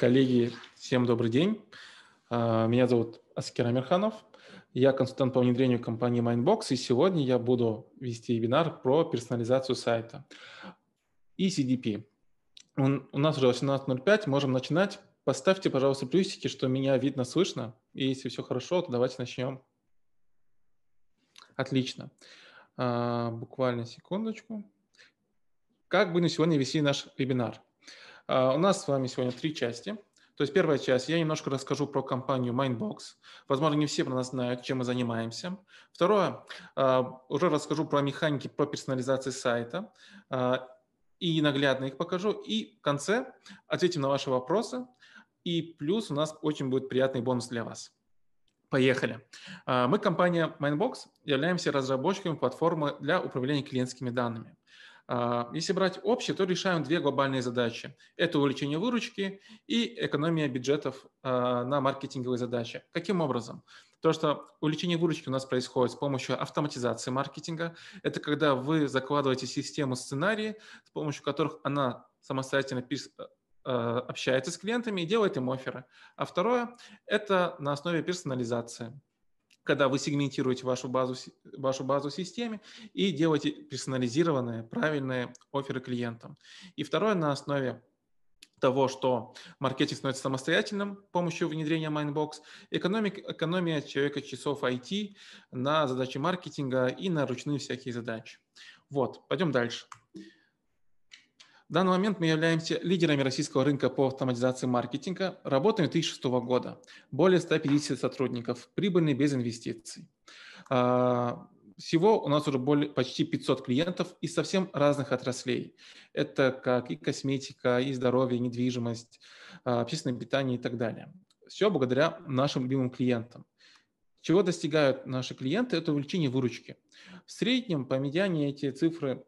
Коллеги, всем добрый день. А, меня зовут Аскер Амирханов. Я консультант по внедрению компании Mindbox, и сегодня я буду вести вебинар про персонализацию сайта и CDP. у нас уже 18.05, можем начинать. Поставьте, пожалуйста, плюсики, что меня видно, слышно. И если все хорошо, то давайте начнем. Отлично. А, буквально секундочку. Как будем сегодня вести наш вебинар? А, у нас с вами сегодня три части. То есть первая часть, я немножко расскажу про компанию Mindbox. Возможно, не все про нас знают, чем мы занимаемся. Второе, а, уже расскажу про механики, про персонализации сайта а, и наглядно их покажу. И в конце ответим на ваши вопросы. И плюс у нас очень будет приятный бонус для вас. Поехали. Мы, компания Mindbox, являемся разработчиками платформы для управления клиентскими данными. А, если брать общее, то решаем две глобальные задачи. Это увеличение выручки и экономия бюджетов а, на маркетинговые задачи. Каким образом? То, что увеличение выручки у нас происходит с помощью автоматизации маркетинга. Это когда вы закладываете систему сценарии, с помощью которых она самостоятельно а, общается с клиентами и делает им оферы. А второе – это на основе персонализации когда вы сегментируете вашу базу, вашу базу в системе и делаете персонализированные, правильные оферы клиентам. И второе, на основе того, что маркетинг становится самостоятельным с помощью внедрения Mindbox, экономик, экономия человека часов IT на задачи маркетинга и на ручные всякие задачи. Вот, пойдем дальше. В данный момент мы являемся лидерами российского рынка по автоматизации маркетинга, работаем 2006 года, более 150 сотрудников, прибыльный без инвестиций. А, всего у нас уже более, почти 500 клиентов из совсем разных отраслей. Это как и косметика, и здоровье, и недвижимость, а, общественное питание и так далее. Все благодаря нашим любимым клиентам. Чего достигают наши клиенты, это увеличение выручки. В среднем по медиане эти цифры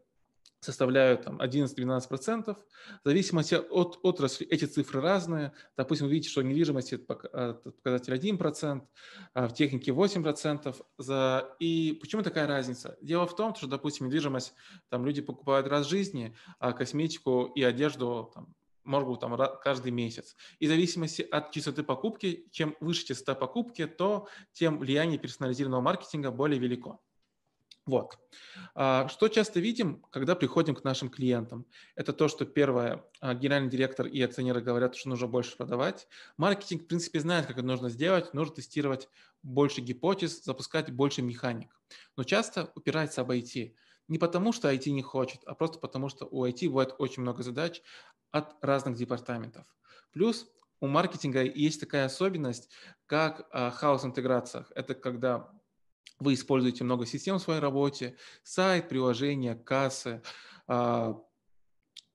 составляют там, 11-12%. В зависимости от отрасли эти цифры разные. Допустим, вы видите, что недвижимость – а, показатель 1%, а в технике 8%. За... И почему такая разница? Дело в том, что, допустим, недвижимость там, люди покупают раз в жизни, а косметику и одежду там, может быть, там, каждый месяц. И в зависимости от частоты покупки, чем выше частота покупки, то тем влияние персонализированного маркетинга более велико. Вот. А, что часто видим, когда приходим к нашим клиентам? Это то, что первое, а, генеральный директор и акционеры говорят, что нужно больше продавать. Маркетинг, в принципе, знает, как это нужно сделать. Нужно тестировать больше гипотез, запускать больше механик. Но часто упирается об IT. Не потому, что IT не хочет, а просто потому, что у IT бывает очень много задач от разных департаментов. Плюс у маркетинга есть такая особенность, как а, хаос-интеграциях. Это когда вы используете много систем в своей работе, сайт, приложение, кассы, а,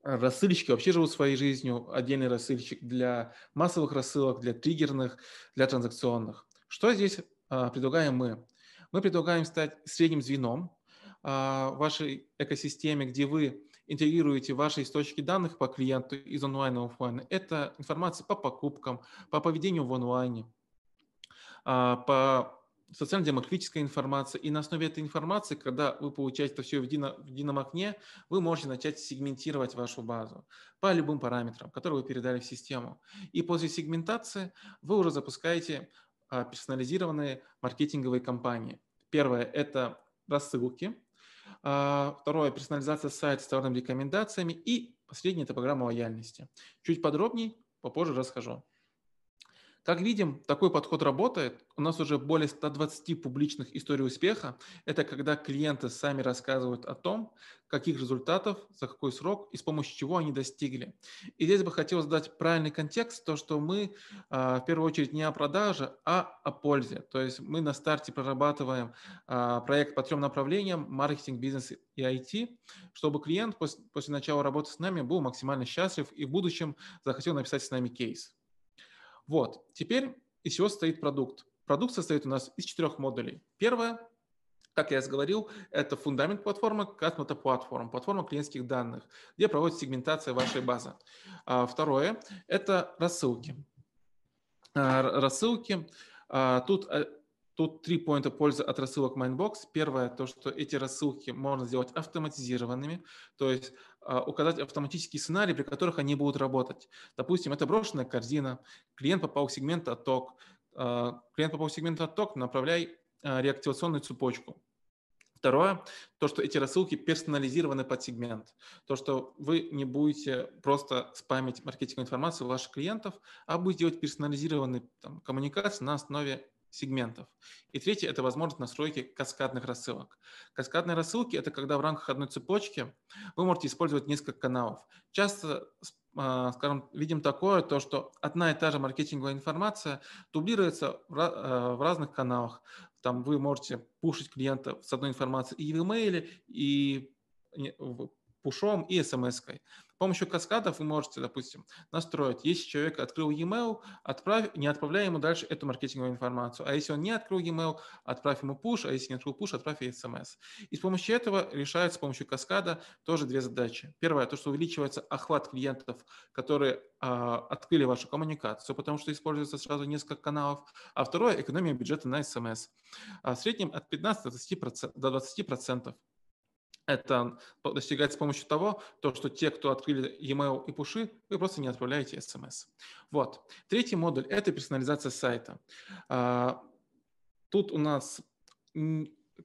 рассылочки вообще живут своей жизнью, отдельный рассылщик для массовых рассылок, для триггерных, для транзакционных. Что здесь а, предлагаем мы? Мы предлагаем стать средним звеном а, в вашей экосистеме, где вы интегрируете ваши источники данных по клиенту из онлайна и офлайн. Это информация по покупкам, по поведению в онлайне, по социально-демографическая информация. И на основе этой информации, когда вы получаете это все в едином, в едином окне, вы можете начать сегментировать вашу базу по любым параметрам, которые вы передали в систему. И после сегментации вы уже запускаете а, персонализированные маркетинговые кампании. Первое – это рассылки. А, второе – персонализация сайта с товарными рекомендациями. И последнее – это программа лояльности. Чуть подробнее попозже расскажу. Как видим, такой подход работает. У нас уже более 120 публичных историй успеха. Это когда клиенты сами рассказывают о том, каких результатов, за какой срок и с помощью чего они достигли. И здесь бы хотелось дать правильный контекст, то, что мы а, в первую очередь не о продаже, а о пользе. То есть мы на старте прорабатываем а, проект по трем направлениям – маркетинг, бизнес и IT, чтобы клиент после, после начала работы с нами был максимально счастлив и в будущем захотел написать с нами кейс. Вот, теперь из чего состоит продукт? Продукт состоит у нас из четырех модулей. Первое как я говорил, это фундамент платформы, Katmata платформа, платформа клиентских данных, где проводится сегментация вашей базы. А, второе – это рассылки. А, рассылки. А, тут э, Тут три поинта пользы от рассылок Mindbox. Первое, то, что эти рассылки можно сделать автоматизированными, то есть а, указать автоматические сценарии, при которых они будут работать. Допустим, это брошенная корзина, клиент попал в сегмент отток, а, клиент попал в сегмент отток, направляй а, реактивационную цепочку. Второе, то, что эти рассылки персонализированы под сегмент. То, что вы не будете просто спамить маркетинговую информацию ваших клиентов, а будете делать персонализированные там, коммуникации на основе сегментов. И третье – это возможность настройки каскадных рассылок. Каскадные рассылки – это когда в рамках одной цепочки вы можете использовать несколько каналов. Часто а, скажем, видим такое, то, что одна и та же маркетинговая информация дублируется э, в разных каналах. Там вы можете пушить клиента с одной информацией и в имейле, и пушом, и смс-кой помощью каскадов вы можете, допустим, настроить, если человек открыл e-mail, отправь, не отправляй ему дальше эту маркетинговую информацию. А если он не открыл e-mail, отправь ему push, а если не открыл push, отправь ей смс. И с помощью этого решаются с помощью каскада тоже две задачи. Первое, то, что увеличивается охват клиентов, которые а, открыли вашу коммуникацию, потому что используется сразу несколько каналов. А второе – экономия бюджета на СМС. А в среднем от 15 до 20% это достигается с помощью того, то, что те, кто открыли e-mail и пуши, вы просто не отправляете смс. Вот. Третий модуль – это персонализация сайта. А, тут у нас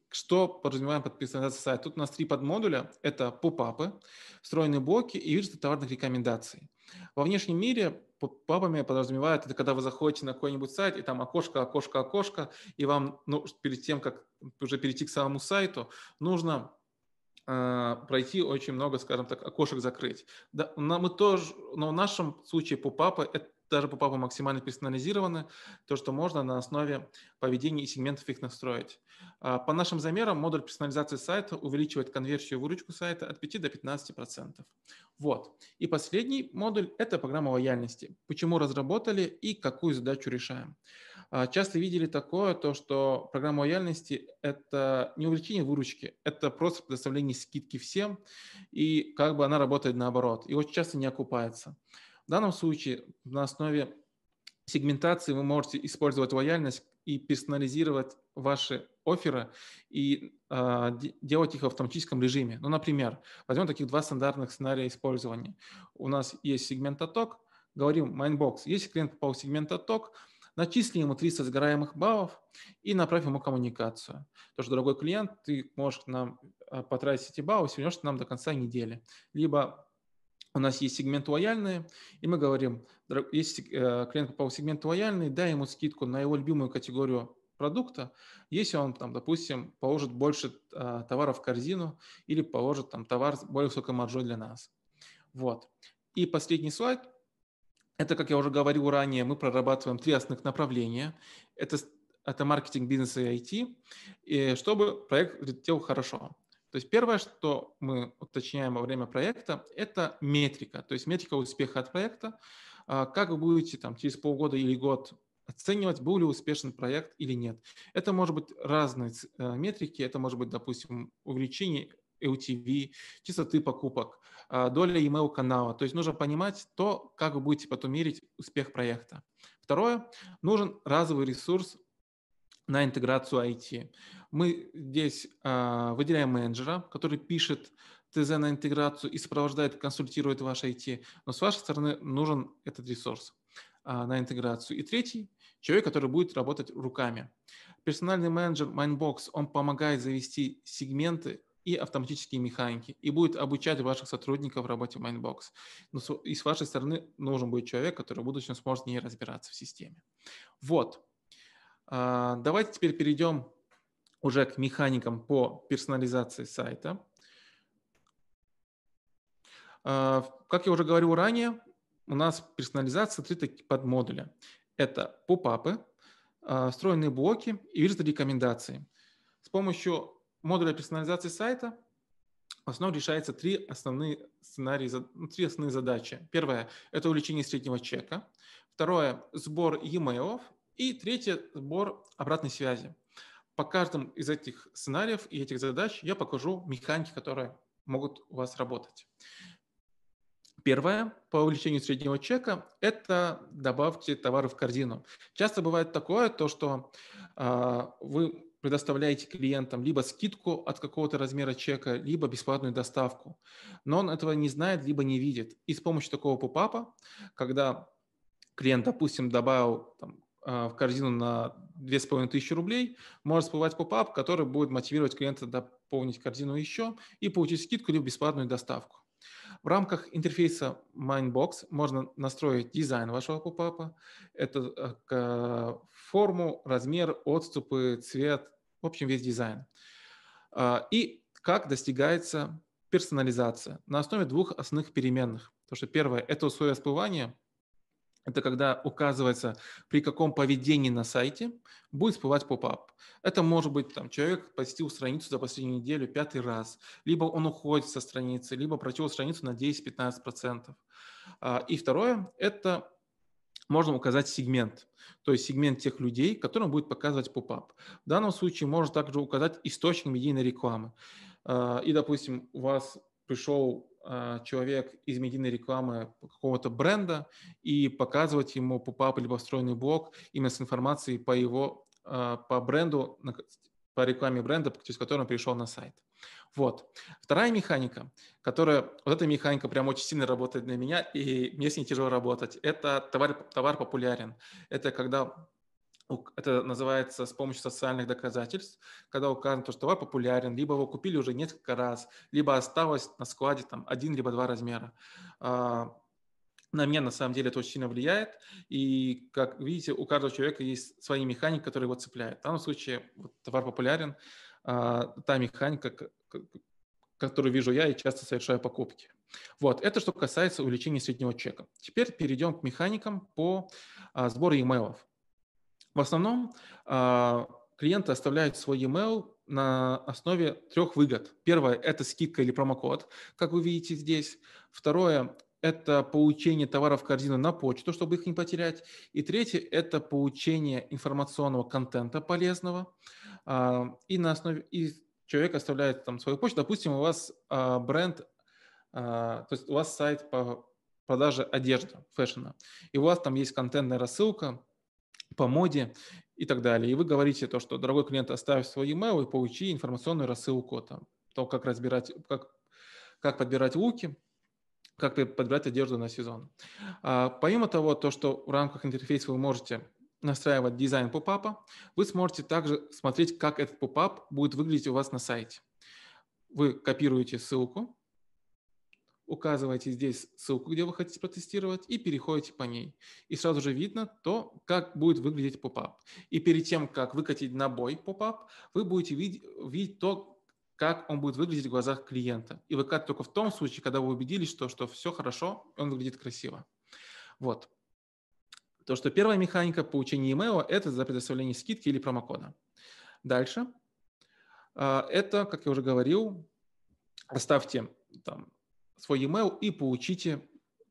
что подразумеваем под персонализацией сайта? Тут у нас три подмодуля. Это попапы, встроенные блоки и виджеты товарных рекомендаций. Во внешнем мире попапами подразумевают, это когда вы заходите на какой-нибудь сайт, и там окошко, окошко, окошко, и вам ну, перед тем, как уже перейти к самому сайту, нужно а, пройти очень много, скажем так, окошек закрыть. Да, но мы тоже, но в нашем случае попапы это даже по папам максимально персонализированы, то, что можно на основе поведения и сегментов их настроить. А, по нашим замерам модуль персонализации сайта увеличивает конверсию выручку сайта от 5 до 15%. Вот. И последний модуль – это программа лояльности. Почему разработали и какую задачу решаем. А, часто видели такое, то, что программа лояльности – это не увеличение выручки, это просто предоставление скидки всем, и как бы она работает наоборот, и очень часто не окупается данном случае на основе сегментации вы можете использовать лояльность и персонализировать ваши оферы и э, делать их в автоматическом режиме. Ну, например, возьмем таких два стандартных сценария использования. У нас есть сегмент отток, говорим Mindbox. Если клиент попал в сегмент отток, начисли ему 300 сгораемых баллов и направь ему коммуникацию. Тоже дорогой клиент, ты можешь нам а, потратить эти баллы, свернешь нам до конца недели. Либо у нас есть сегмент лояльные, и мы говорим, если э, клиент попал в сегмент лояльный, дай ему скидку на его любимую категорию продукта, если он, там, допустим, положит больше а, товаров в корзину или положит там товар с более высокой маржой для нас. Вот. И последний слайд. Это, как я уже говорил ранее, мы прорабатываем три основных направления. Это, это маркетинг, бизнес и IT, и чтобы проект летел хорошо. То есть первое, что мы уточняем во время проекта, это метрика, то есть метрика успеха от проекта. А, как вы будете там, через полгода или год оценивать, был ли успешен проект или нет. Это может быть разные э, метрики, это может быть, допустим, увеличение LTV, частоты покупок, а, доля email канала. То есть нужно понимать то, как вы будете потом мерить успех проекта. Второе, нужен разовый ресурс на интеграцию IT. Мы здесь э, выделяем менеджера, который пишет ТЗ на интеграцию и сопровождает, консультирует ваше IT, но с вашей стороны нужен этот ресурс э, на интеграцию. И третий – человек, который будет работать руками. Персональный менеджер Mindbox, он помогает завести сегменты и автоматические механики, и будет обучать ваших сотрудников в работе Mindbox. Но с, и с вашей стороны нужен будет человек, который в будущем сможет не разбираться в системе. Вот. А, давайте теперь перейдем уже к механикам по персонализации сайта. А, как я уже говорил ранее, у нас персонализация три таких подмодуля. Это попапы, а, встроенные блоки и виджеты рекомендации. С помощью модуля персонализации сайта в основном решается три основные сценарии, ну, три основные задачи. Первое – это увеличение среднего чека. Второе – сбор e-mail. И третье – сбор обратной связи по каждому из этих сценариев и этих задач я покажу механики, которые могут у вас работать. Первое, по увеличению среднего чека, это добавьте товары в корзину. Часто бывает такое, то, что э, вы предоставляете клиентам либо скидку от какого-то размера чека, либо бесплатную доставку. Но он этого не знает, либо не видит. И с помощью такого попапа, когда клиент, допустим, добавил там, а, в корзину на 2500 рублей, может всплывать поп-ап, который будет мотивировать клиента дополнить корзину еще и получить скидку либо бесплатную доставку. В рамках интерфейса Mindbox можно настроить дизайн вашего попапа. Это э, форму, размер, отступы, цвет, в общем, весь дизайн. А, и как достигается персонализация на основе двух основных переменных. Потому что первое – это условия всплывания – это когда указывается, при каком поведении на сайте будет всплывать поп-ап. Это может быть там, человек посетил страницу за последнюю неделю пятый раз, либо он уходит со страницы, либо прочел страницу на 10-15%. А, и второе – это можно указать сегмент, то есть сегмент тех людей, которым будет показывать поп-ап. В данном случае можно также указать источник медийной рекламы. А, и, допустим, у вас пришел а, человек из медийной рекламы какого-то бренда и показывать ему попап либо встроенный блок именно с информацией по его а, по бренду, по рекламе бренда, через который он пришел на сайт. Вот. Вторая механика, которая, вот эта механика прям очень сильно работает для меня, и мне с ней тяжело работать, это товар, товар популярен. Это когда это называется с помощью социальных доказательств, когда указано, что товар популярен, либо его купили уже несколько раз, либо осталось на складе там один либо два размера. А, на меня на самом деле это очень сильно влияет, и как видите, у каждого человека есть свои механики, которые его цепляют. В данном случае вот, товар популярен, а, та механика, которую вижу я и часто совершаю покупки. Вот, это что касается увеличения среднего чека. Теперь перейдем к механикам по а, сбору e в основном а, клиенты оставляют свой email на основе трех выгод. Первое – это скидка или промокод, как вы видите здесь. Второе – это получение товаров в корзину на почту, чтобы их не потерять. И третье – это получение информационного контента полезного. А, и на основе и человек оставляет там свою почту. Допустим, у вас а, бренд, то есть у вас сайт по продаже одежды, фэшена, и у вас там есть контентная рассылка, по моде и так далее. И вы говорите то, что, дорогой клиент, оставь свой email и получи информационную рассылку там, то, как разбирать, как, как подбирать луки, как подбирать одежду на сезон. А, помимо того, то, что в рамках интерфейса вы можете настраивать дизайн попапа, вы сможете также смотреть, как этот попап будет выглядеть у вас на сайте. Вы копируете ссылку, указываете здесь ссылку, где вы хотите протестировать, и переходите по ней. И сразу же видно то, как будет выглядеть попап. И перед тем, как выкатить на бой попап, вы будете видеть, видеть то, как он будет выглядеть в глазах клиента. И выкатывать только в том случае, когда вы убедились, что, что все хорошо, он выглядит красиво. Вот. То, что первая механика получения email – это за предоставление скидки или промокода. Дальше. А, это, как я уже говорил, оставьте там, свой e-mail и получите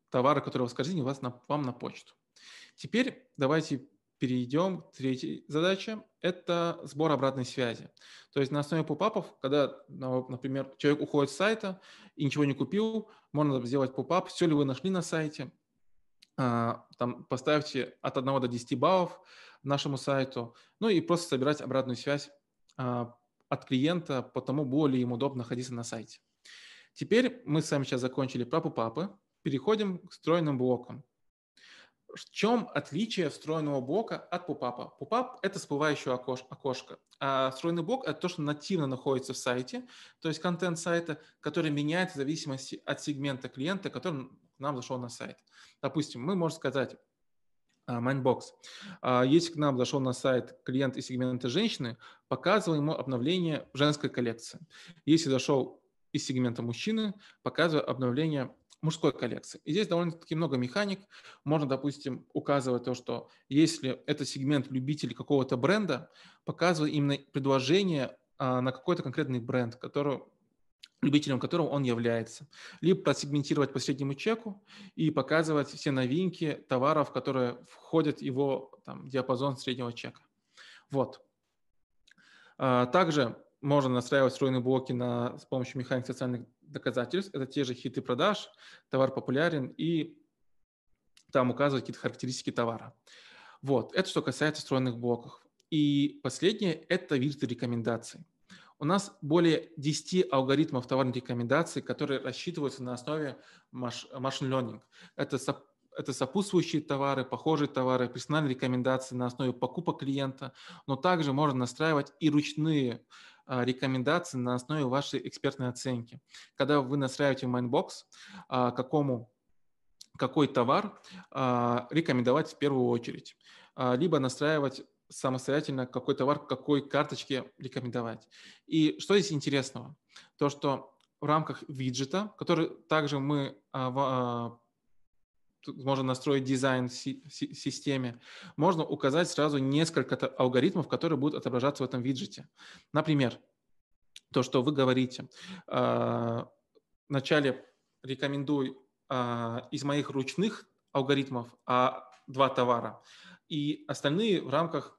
товары, которые в корзине у вас на, вам на почту. Теперь давайте перейдем к третьей задаче. Это сбор обратной связи. То есть на основе попапов, когда, например, человек уходит с сайта и ничего не купил, можно сделать попап, все ли вы нашли на сайте, а, там поставьте от 1 до 10 баллов нашему сайту, ну и просто собирать обратную связь а, от клиента по тому, было ли им удобно находиться на сайте. Теперь мы с вами сейчас закончили папу папы, переходим к встроенным блокам. В чем отличие встроенного блока от попапа? Попап – это всплывающее окошко, а встроенный блок – это то, что нативно находится в сайте, то есть контент сайта, который меняется в зависимости от сегмента клиента, который к нам зашел на сайт. Допустим, мы можем сказать, майнбокс. А, если к нам зашел на сайт клиент из сегмента женщины, показывал ему обновление женской коллекции. Если зашел из сегмента мужчины, показывая обновление мужской коллекции. И здесь довольно-таки много механик. Можно, допустим, указывать то, что если это сегмент любителей какого-то бренда, показывать именно предложение а, на какой-то конкретный бренд, который любителем которого он является. Либо просегментировать по среднему чеку и показывать все новинки товаров, которые входят в его там, диапазон среднего чека. Вот. А, также можно настраивать встроенные блоки на, с помощью механик социальных доказательств. Это те же хиты продаж, товар популярен и там указывать какие-то характеристики товара. Вот, это что касается встроенных блоков. И последнее – это виджеты рекомендаций. У нас более 10 алгоритмов товарных рекомендаций, которые рассчитываются на основе машин learning. Это, это сопутствующие товары, похожие товары, персональные рекомендации на основе покупок клиента, но также можно настраивать и ручные а, рекомендации на основе вашей экспертной оценки. Когда вы настраиваете майнбокс, а, какому какой товар а, рекомендовать в первую очередь, либо настраивать самостоятельно, какой товар к какой карточке рекомендовать. И что здесь интересного? То, что в рамках виджета, который также мы можно настроить дизайн в системе, можно указать сразу несколько алгоритмов, которые будут отображаться в этом виджете. Например, то, что вы говорите. А, вначале рекомендую а, из моих ручных алгоритмов а, два товара, и остальные в рамках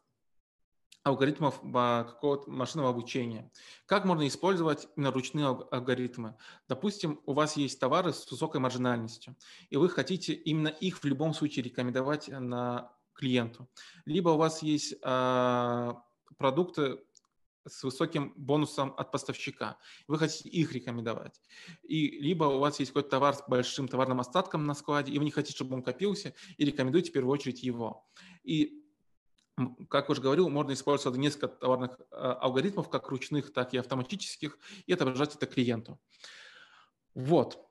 алгоритмов а, какого-то машинного обучения. Как можно использовать именно ручные алгоритмы? Допустим, у вас есть товары с высокой маржинальностью, и вы хотите именно их в любом случае рекомендовать э, на клиенту. Либо у вас есть э, продукты с высоким бонусом от поставщика, вы хотите их рекомендовать. И либо у вас есть какой-то товар с большим товарным остатком на складе, и вы не хотите, чтобы он копился, и рекомендуете в первую очередь его. И как уже говорил, можно использовать несколько товарных а, алгоритмов, как ручных, так и автоматических, и отображать это клиенту. Вот.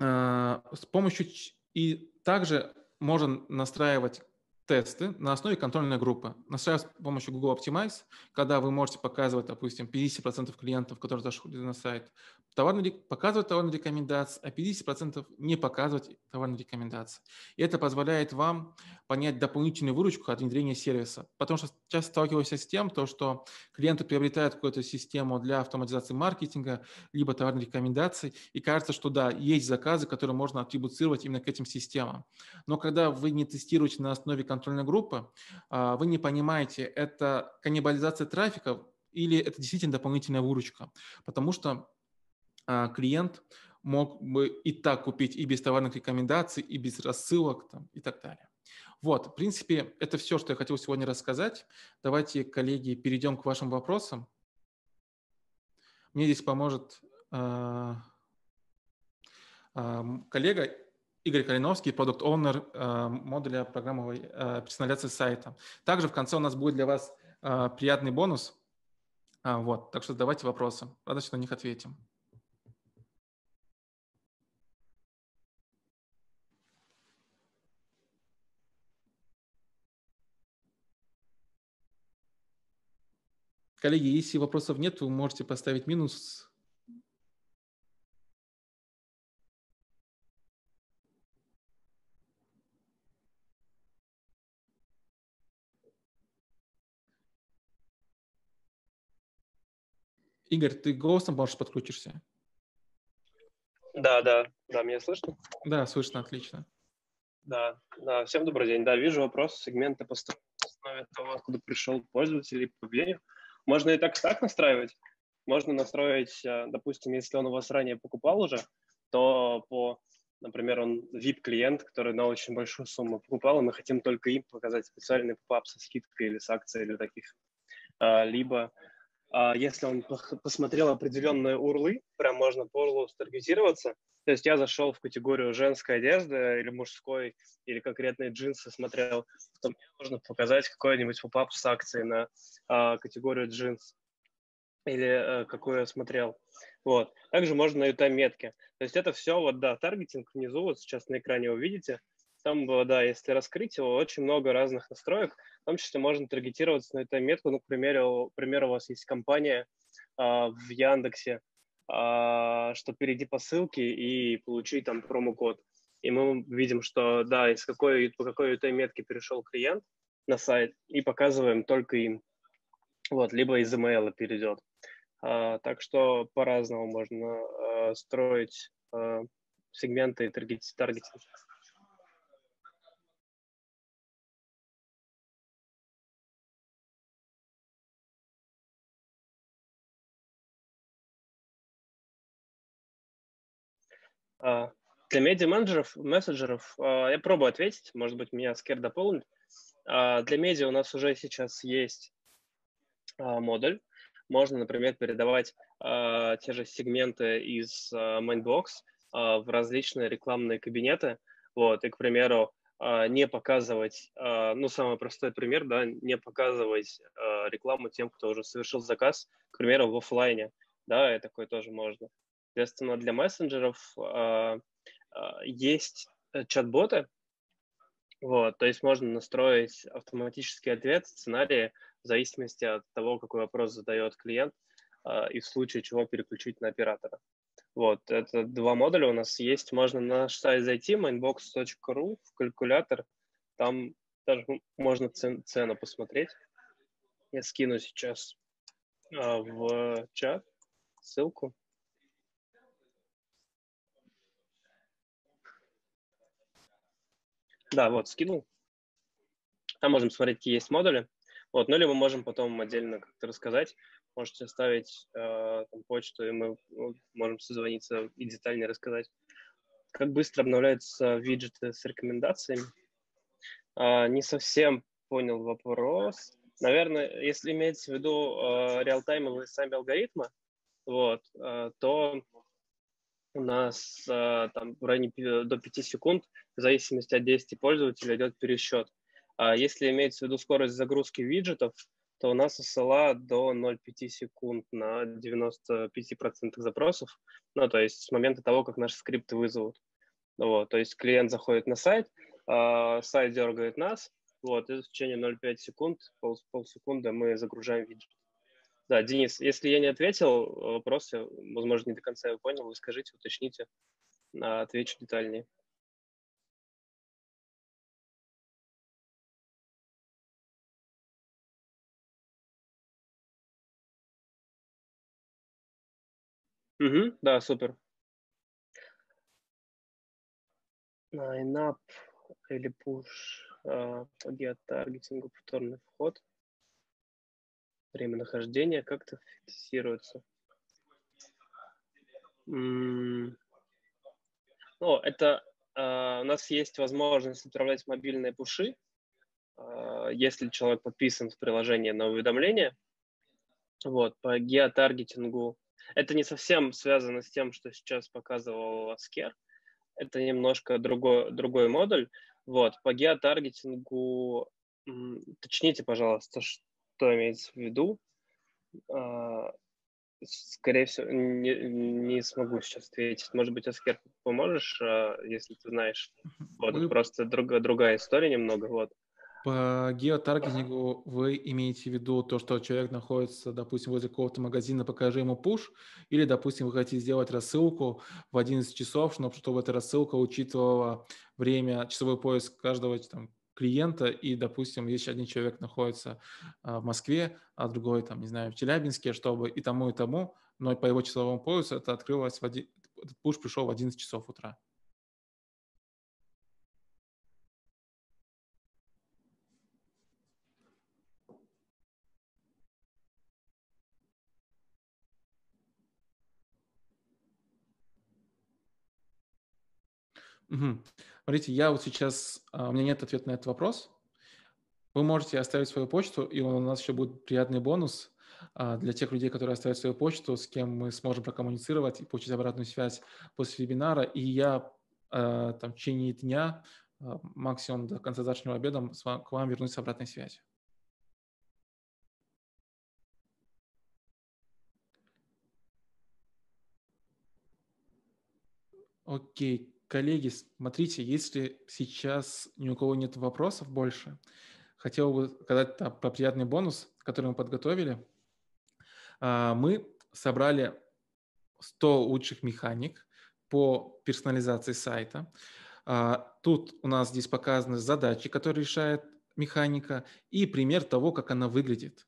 А, с помощью и также можно настраивать тесты на основе контрольной группы. На с помощью Google Optimize, когда вы можете показывать, допустим, 50% клиентов, которые зашли на сайт, товарный, показывать товарные рекомендации, а 50% не показывать товарные рекомендации. И это позволяет вам понять дополнительную выручку от внедрения сервиса. Потому что часто сталкиваюсь с тем, то, что клиенты приобретают какую-то систему для автоматизации маркетинга, либо товарные рекомендации, и кажется, что да, есть заказы, которые можно атрибуцировать именно к этим системам. Но когда вы не тестируете на основе контрольной группы, а, вы не понимаете, это каннибализация трафика или это действительно дополнительная выручка, потому что а, клиент мог бы и так купить и без товарных рекомендаций, и без рассылок там, и так далее. Вот, в принципе, это все, что я хотел сегодня рассказать. Давайте, коллеги, перейдем к вашим вопросам. Мне здесь поможет э, э, коллега Игорь Калиновский, продукт-оунер э, модуля программовой э, персонализации сайта. Также в конце у нас будет для вас э, приятный бонус. А, вот, так что задавайте вопросы. Рада, что на них ответим. Коллеги, если вопросов нет, вы можете поставить минус Игорь, ты голосом, может, подключишься? Да, да, да, меня слышно? Да, слышно, отлично. Да, да, всем добрый день. Да, вижу вопрос сегмента по основе того, откуда пришел пользователь и поведению. Можно и так, и так настраивать. Можно настроить, э, допустим, если он у вас ранее покупал уже, то по, например, он VIP-клиент, который на очень большую сумму покупал, и мы хотим только им показать специальный пап со скидкой или с акцией или таких. А, либо а, если он посмотрел определенные урлы, прям можно по урлу старгетироваться. То есть я зашел в категорию женской одежды или мужской, или конкретные джинсы смотрел, то мне нужно показать какой-нибудь попап с акцией на а, категорию джинс или а, какую я смотрел. Вот. Также можно на UTA-метке. То есть это все, вот, да, таргетинг внизу, вот сейчас на экране вы видите – там да, если раскрыть его, очень много разных настроек, в том числе можно таргетироваться на эту метку. Ну, к примеру, к у вас есть компания а, в Яндексе, а, что перейди по ссылке и получи там промокод. И мы видим, что, да, из какой, по какой этой метке перешел клиент на сайт, и показываем только им. Вот, либо из email перейдет. А, так что по-разному можно а, строить а, сегменты и таргетинг. А, для медиа-менеджеров, мессенджеров а, я пробую ответить, может быть, меня Скер дополнит. А, для медиа у нас уже сейчас есть модуль. Можно, например, передавать те же сегменты из Mindbox в различные рекламные кабинеты. Вот, и, к примеру, не показывать, ну, самый простой пример, да, не показывать рекламу тем, кто уже совершил заказ, к примеру, в офлайне, да, и такое тоже можно. Соответственно, для мессенджеров а, а, есть э, чат-боты, вот, то есть можно настроить автоматический ответ, сценарии в зависимости от того, какой вопрос задает клиент а, и в случае чего переключить на оператора. Вот, это два модуля у нас есть. Можно на наш сайт зайти, mindbox.ru в калькулятор. Там даже можно цену посмотреть. Я скину сейчас в чат ссылку. Да, вот, скинул. Там можем смотреть, какие есть модули. Вот, ну, или мы можем потом отдельно как-то рассказать. Можете оставить э, там, почту, и мы ну, можем созвониться и детальнее рассказать. Как быстро обновляются виджеты с рекомендациями? Э, не совсем понял вопрос. Наверное, если имеется в виду э, реалтаймовые сами алгоритмы, вот, э, то на с, э, там, в районе до 5 секунд, в зависимости от действий пользователя, идет пересчет. А если имеется в виду скорость загрузки виджетов, то у нас SLA до 0,5 секунд на 95% запросов, ну, то есть с момента того, как наши скрипты вызовут. Вот, то есть клиент заходит на сайт, э, сайт дергает нас, вот, и в течение 0,5 секунд, пол, полсекунды мы загружаем виджет. Да, Денис, если я не ответил, э, вопрос, я, возможно, не до конца его понял, вы скажите, уточните, а, отвечу детальнее. Угу, да, супер. Line up или push а, uh, get таргетингу повторный вход время нахождения как-то фиксируется. М О, это а, у нас есть возможность отправлять мобильные пуши, а, если человек подписан в приложение на уведомления. Вот, по геотаргетингу. Это не совсем связано с тем, что сейчас показывал Аскер. Это немножко другой, другой модуль. Вот, по геотаргетингу, уточните, пожалуйста, что имеется в виду, а, скорее всего, не, не смогу сейчас ответить. Может быть, Аскер, поможешь, а, если ты знаешь. Вот, вы... просто друг, другая история немного, вот. По геотаргетингу вы имеете в виду то, что человек находится, допустим, возле какого-то магазина, покажи ему пуш, или, допустим, вы хотите сделать рассылку в 11 часов, чтобы эта рассылка учитывала время, часовой пояс каждого там, клиента, и, допустим, если один человек находится а, в Москве, а другой, там, не знаю, в Челябинске, чтобы и тому, и тому, но по его часовому поясу это открылось в один, этот пуш пришел в 11 часов утра. Угу. Смотрите, я вот сейчас, а, у меня нет ответа на этот вопрос. Вы можете оставить свою почту, и у нас еще будет приятный бонус а, для тех людей, которые оставят свою почту, с кем мы сможем прокоммуницировать и получить обратную связь после вебинара. И я а, там, в течение дня, максимум до конца завтрашнего обеда, к вам вернусь с обратной связью. Окей, Коллеги, смотрите, если сейчас ни у кого нет вопросов больше, хотел бы сказать про приятный бонус, который мы подготовили. А, мы собрали 100 лучших механик по персонализации сайта. А, тут у нас здесь показаны задачи, которые решает механика, и пример того, как она выглядит.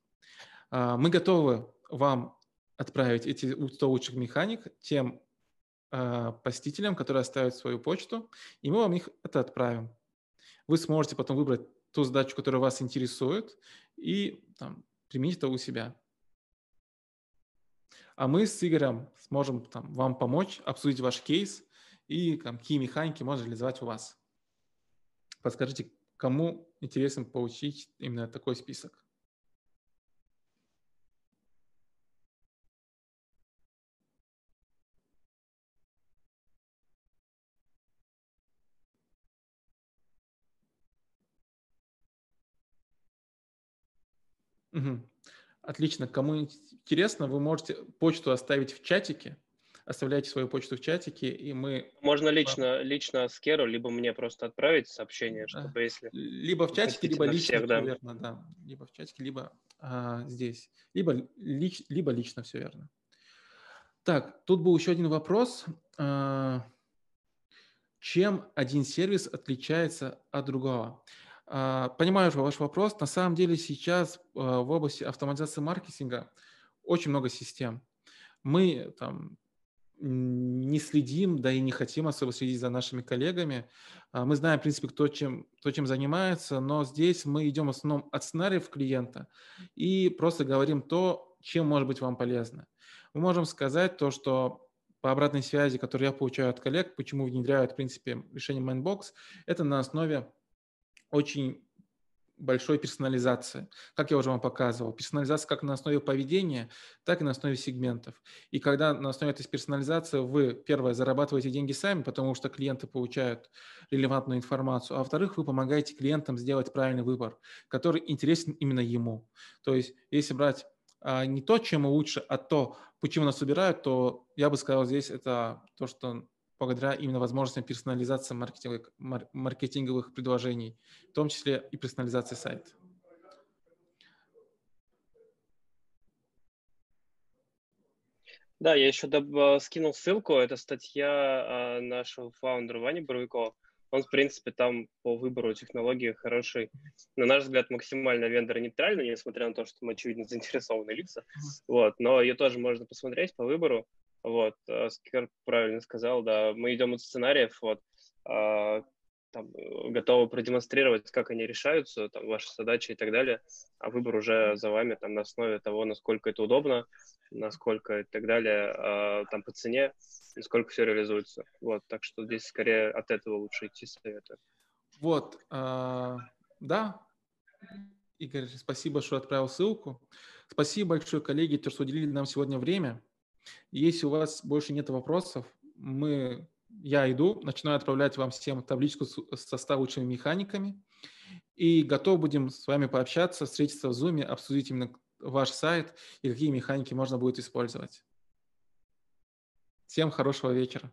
А, мы готовы вам отправить эти 100 лучших механик тем Э, посетителям, которые оставят свою почту, и мы вам их это отправим. Вы сможете потом выбрать ту задачу, которая вас интересует, и там, применить это у себя. А мы с Игорем сможем там, вам помочь, обсудить ваш кейс и там, какие механики можно реализовать у вас. Подскажите, кому интересно получить именно такой список? Угу. Отлично. Кому интересно, вы можете почту оставить в чатике. Оставляйте свою почту в чатике, и мы... Можно лично, лично с Керу либо мне просто отправить сообщение, чтобы да. если... Либо в чатике, либо лично, всех, да. верно, да. Либо в чатике, либо а, здесь. Либо, лич, либо лично, все верно. Так, тут был еще один вопрос. А, чем один сервис отличается от другого? А, понимаю ваш вопрос. На самом деле сейчас а, в области автоматизации маркетинга очень много систем. Мы там не следим, да и не хотим особо следить за нашими коллегами. А, мы знаем, в принципе, кто чем, кто чем занимается, но здесь мы идем в основном от сценариев клиента и просто говорим то, чем может быть вам полезно. Мы можем сказать то, что по обратной связи, которую я получаю от коллег, почему внедряют, в принципе, решение Mindbox, это на основе очень большой персонализации. Как я уже вам показывал, персонализация как на основе поведения, так и на основе сегментов. И когда на основе этой персонализации вы, первое, зарабатываете деньги сами, потому что клиенты получают релевантную информацию, а во-вторых, вы помогаете клиентам сделать правильный выбор, который интересен именно ему. То есть если брать а, не то, чем лучше, а то, почему нас выбирают, то я бы сказал здесь это то, что благодаря именно возможностям персонализации маркетинговых, маркетинговых предложений, в том числе и персонализации сайта. Да, я еще доб- э, скинул ссылку, это статья э, нашего фаундера Вани Боровикова. Он, в принципе, там по выбору технологии хороший, на наш взгляд, максимально вендор-нейтральный, несмотря на то, что мы, очевидно, заинтересованы лица. Вот, но ее тоже можно посмотреть по выбору. Вот, э, Скикер правильно сказал, да, мы идем от сценариев, вот, а, там, э, готовы продемонстрировать, как они решаются, там, ваши задачи и так далее, а выбор уже за вами там, на основе того, насколько это удобно, насколько и так далее, э, там, по цене, насколько все реализуется. Вот, так что здесь скорее от этого лучше идти советую. Вот, э, да, Игорь, спасибо, что отправил ссылку. Спасибо большое, коллеги, что уделили нам сегодня время. Если у вас больше нет вопросов, мы, я иду, начинаю отправлять вам всем табличку со 100 лучшими механиками. И готов будем с вами пообщаться, встретиться в Zoom, обсудить именно ваш сайт и какие механики можно будет использовать. Всем хорошего вечера.